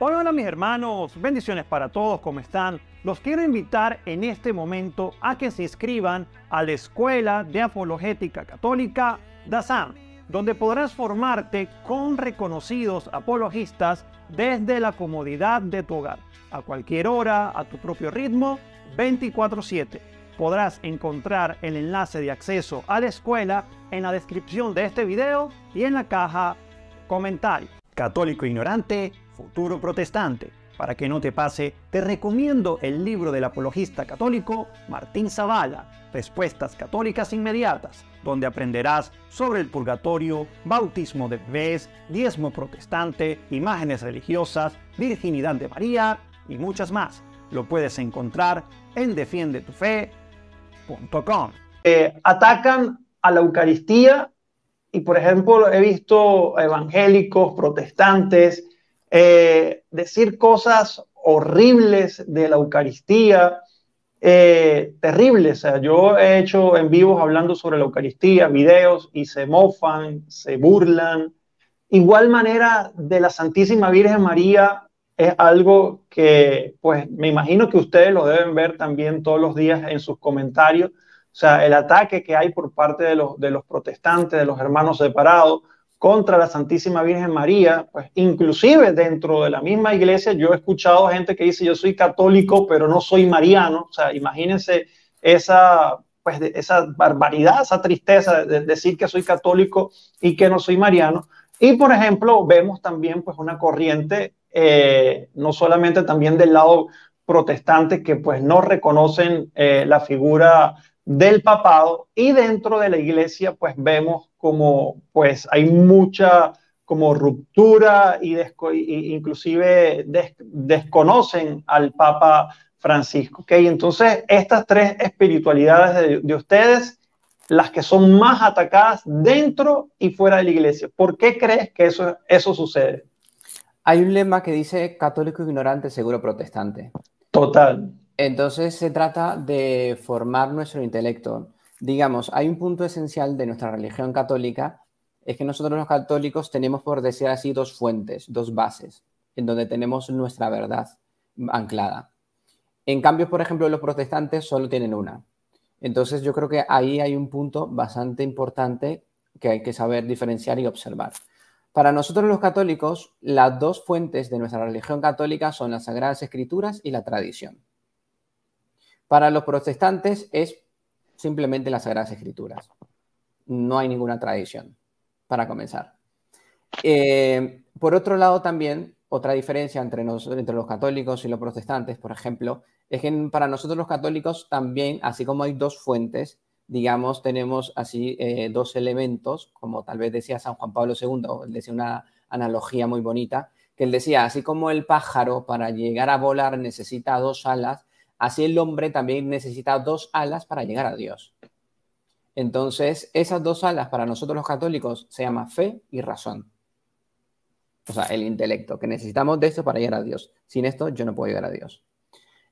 Hola mis hermanos, bendiciones para todos, ¿cómo están? Los quiero invitar en este momento a que se inscriban a la Escuela de Apologética Católica DASAM, donde podrás formarte con reconocidos apologistas desde la comodidad de tu hogar, a cualquier hora, a tu propio ritmo, 24/7. Podrás encontrar el enlace de acceso a la escuela en la descripción de este video y en la caja comentario. Católico ignorante, futuro protestante, para que no te pase, te recomiendo el libro del apologista católico Martín Zavala, Respuestas Católicas Inmediatas, donde aprenderás sobre el purgatorio, bautismo de bebés, diezmo protestante, imágenes religiosas, virginidad de María y muchas más. Lo puedes encontrar en defiendetufe.com. Eh, atacan a la Eucaristía y, por ejemplo, he visto evangélicos, protestantes, eh, decir cosas horribles de la Eucaristía, eh, terribles. O sea, yo he hecho en vivos hablando sobre la Eucaristía, videos, y se mofan, se burlan. Igual manera de la Santísima Virgen María es algo que, pues, me imagino que ustedes lo deben ver también todos los días en sus comentarios. O sea, el ataque que hay por parte de los, de los protestantes, de los hermanos separados, contra la Santísima Virgen María, pues inclusive dentro de la misma iglesia yo he escuchado gente que dice yo soy católico pero no soy mariano, o sea, imagínense esa, pues, esa barbaridad, esa tristeza de decir que soy católico y que no soy mariano. Y por ejemplo, vemos también pues una corriente, eh, no solamente también del lado protestante, que pues no reconocen eh, la figura del papado y dentro de la iglesia pues vemos como pues hay mucha como ruptura y inclusive desconocen al Papa Francisco. Entonces, estas tres espiritualidades de, ustedes, las que son más atacadas dentro y fuera de la iglesia. ¿Por qué crees que eso, eso sucede? Hay un lema que dice católico ignorante, seguro protestante. Total. Entonces se trata de formar nuestro intelecto digamos, hay un punto esencial de nuestra religión católica, es que nosotros los católicos tenemos, por decir así, dos fuentes, dos bases, en donde tenemos nuestra verdad anclada. En cambio, por ejemplo, los protestantes solo tienen una. Entonces yo creo que ahí hay un punto bastante importante que hay que saber diferenciar y observar. Para nosotros los católicos, las dos fuentes de nuestra religión católica son las Sagradas Escrituras y la tradición. Para los protestantes es simplemente las Sagradas Escrituras. No hay ninguna tradición, para comenzar. Eh, por otro lado, también, otra diferencia entre, entre los católicos y los protestantes, por ejemplo, es que para nosotros los católicos también, así como hay dos fuentes, digamos, tenemos así eh, dos elementos, como tal vez decía San Juan Pablo II, él decía una analogía muy bonita, que él decía, así como el pájaro para llegar a volar necesita dos alas, Así el hombre también necesita dos alas para llegar a Dios. Entonces, esas dos alas para nosotros los católicos se llaman fe y razón. O sea, el intelecto, que necesitamos de esto para llegar a Dios. Sin esto yo no puedo llegar a Dios.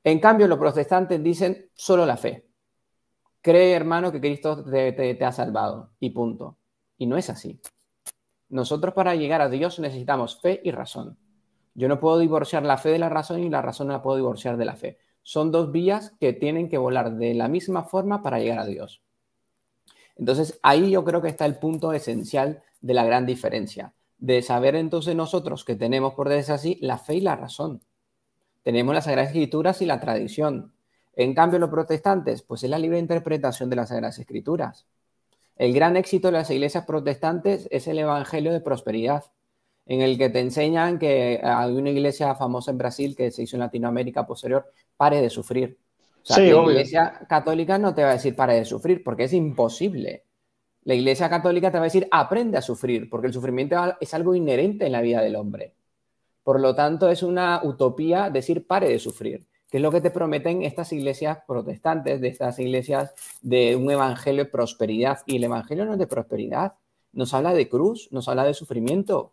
En cambio, los protestantes dicen solo la fe. Cree, hermano, que Cristo te, te ha salvado y punto. Y no es así. Nosotros para llegar a Dios necesitamos fe y razón. Yo no puedo divorciar la fe de la razón y la razón no la puedo divorciar de la fe. Son dos vías que tienen que volar de la misma forma para llegar a Dios. Entonces, ahí yo creo que está el punto esencial de la gran diferencia, de saber entonces nosotros que tenemos, por decir así, la fe y la razón. Tenemos las Sagradas Escrituras y la tradición. En cambio, los protestantes, pues es la libre interpretación de las Sagradas Escrituras. El gran éxito de las iglesias protestantes es el Evangelio de Prosperidad, en el que te enseñan que hay una iglesia famosa en Brasil que se hizo en Latinoamérica posterior, pare de sufrir. la Iglesia Católica no te va a decir pare de sufrir, porque es imposible. La Iglesia Católica te va a decir aprende a sufrir, porque el sufrimiento es algo inherente en la vida del hombre. Por lo tanto, es una utopía decir pare de sufrir, que es lo que te prometen estas iglesias protestantes, de estas iglesias de un evangelio de prosperidad. Y el evangelio no es de prosperidad, nos habla de cruz, nos habla de sufrimiento.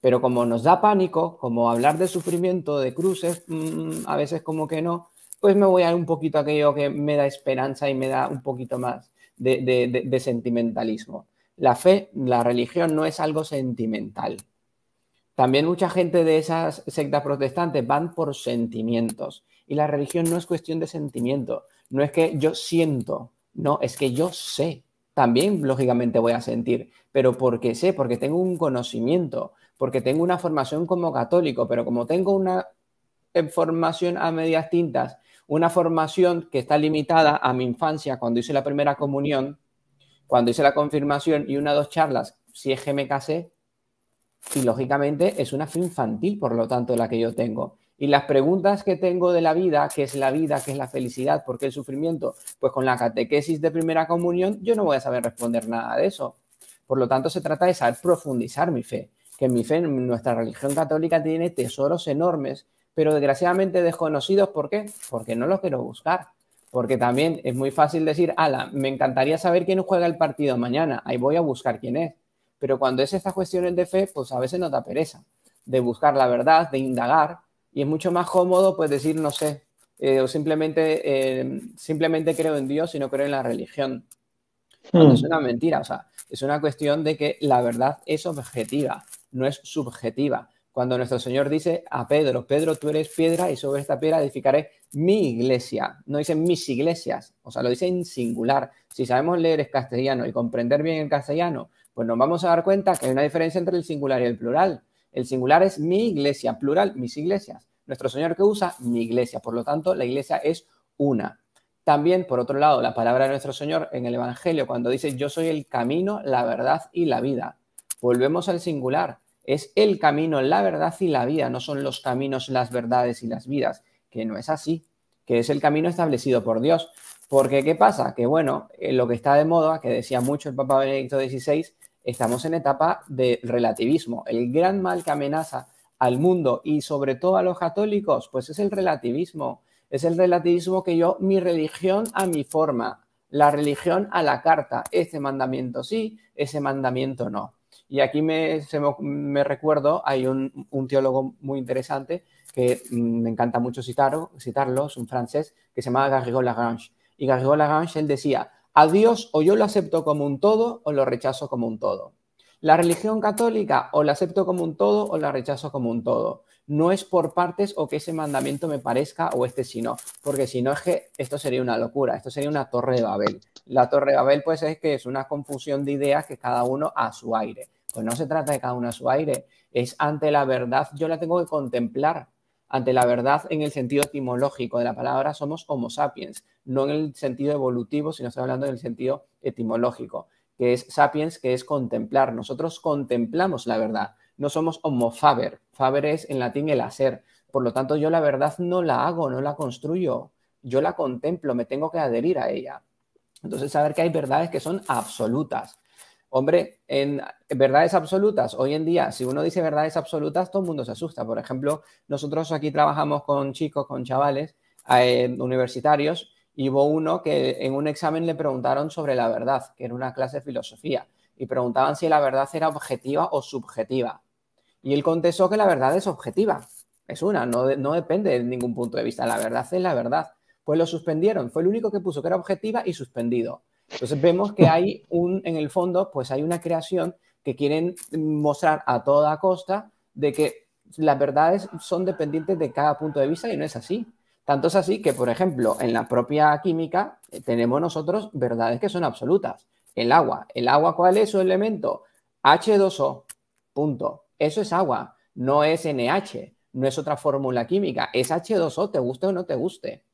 Pero como nos da pánico, como hablar de sufrimiento, de cruces, mm, a veces como que no, pues me voy a un poquito a aquello que me da esperanza y me da un poquito más de, sentimentalismo. La fe, la religión no es algo sentimental. También mucha gente de esas sectas protestantes van por sentimientos. Y la religión no es cuestión de sentimiento. No es que yo siento, no, es que yo sé. También, lógicamente, voy a sentir, pero porque sé, porque tengo un conocimiento, porque tengo una formación como católico, pero como tengo una eh, formación a medias tintas, una formación que está limitada a mi infancia cuando hice la primera comunión, cuando hice la confirmación y una o dos charlas, si es que me casé, y lógicamente es una fe infantil, por lo tanto, la que yo tengo. Y las preguntas que tengo de la vida, qué es la vida, qué es la felicidad, por qué el sufrimiento, pues con la catequesis de primera comunión yo no voy a saber responder nada de eso. Por lo tanto, se trata de saber profundizar mi fe que en mi fe, nuestra religión católica tiene tesoros enormes, pero desgraciadamente desconocidos. ¿Por qué? Porque no los quiero buscar. Porque también es muy fácil decir, ala, me encantaría saber quién juega el partido mañana, ahí voy a buscar quién es. Pero cuando es estas cuestiones de fe, pues a veces nos da pereza de buscar la verdad, de indagar, y es mucho más cómodo pues decir, no sé, eh, o simplemente, eh, simplemente creo en Dios y no creo en la religión. Hmm. es una mentira, o sea, es una cuestión de que la verdad es objetiva no es subjetiva. Cuando nuestro Señor dice a Pedro, Pedro, tú eres piedra y sobre esta piedra edificaré mi iglesia. No dice mis iglesias, o sea, lo dice en singular. Si sabemos leer el castellano y comprender bien el castellano, pues nos vamos a dar cuenta que hay una diferencia entre el singular y el plural. El singular es mi iglesia, plural, mis iglesias. Nuestro Señor que usa mi iglesia, por lo tanto, la iglesia es una. También, por otro lado, la palabra de nuestro Señor en el Evangelio, cuando dice, yo soy el camino, la verdad y la vida. Volvemos al singular. Es el camino, la verdad y la vida, no son los caminos, las verdades y las vidas, que no es así, que es el camino establecido por Dios. Porque, ¿qué pasa? Que bueno, eh, lo que está de moda, que decía mucho el Papa Benedicto XVI, estamos en etapa de relativismo. El gran mal que amenaza al mundo y sobre todo a los católicos, pues es el relativismo. Es el relativismo que yo, mi religión a mi forma, la religión a la carta, ese mandamiento sí, ese mandamiento no. Y aquí me, recuerdo, hay un, teólogo muy interesante que mm, me encanta mucho citarlo, es un francés, que se llama Garrigou Lagrange. Y Garrigou Lagrange, él decía, a Dios o yo lo acepto como un todo o lo rechazo como un todo. La religión católica o la acepto como un todo o la rechazo como un todo. No es por partes o que ese mandamiento me parezca o este si no, porque si no es que esto sería una locura, esto sería una torre de Babel. La torre de Babel pues es que es una confusión de ideas que cada uno a su aire no se trata de cada uno a su aire, es ante la verdad, yo la tengo que contemplar, ante la verdad en el sentido etimológico de la palabra somos homo sapiens, no en el sentido evolutivo, sino estoy hablando en el sentido etimológico, que es sapiens, que es contemplar, nosotros contemplamos la verdad, no somos homo faber, faber es en latín el hacer, por lo tanto yo la verdad no la hago, no la construyo, yo la contemplo, me tengo que adherir a ella. Entonces, saber que hay verdades que son absolutas, Hombre, en verdades absolutas, hoy en día, si uno dice verdades absolutas, todo el mundo se asusta. Por ejemplo, nosotros aquí trabajamos con chicos, con chavales eh, universitarios, y hubo uno que en un examen le preguntaron sobre la verdad, que era una clase de filosofía, y preguntaban si la verdad era objetiva o subjetiva. Y él contestó que la verdad es objetiva, es una, no, no depende de ningún punto de vista, la verdad es la verdad. Pues lo suspendieron, fue el único que puso que era objetiva y suspendido. Entonces vemos que hay un, en el fondo, pues hay una creación que quieren mostrar a toda costa de que las verdades son dependientes de cada punto de vista y no es así. Tanto es así que, por ejemplo, en la propia química eh, tenemos nosotros verdades que son absolutas. El agua. ¿El agua cuál es su elemento? H2O. Punto. Eso es agua, no es NH, no es otra fórmula química, es H2O, te guste o no te guste.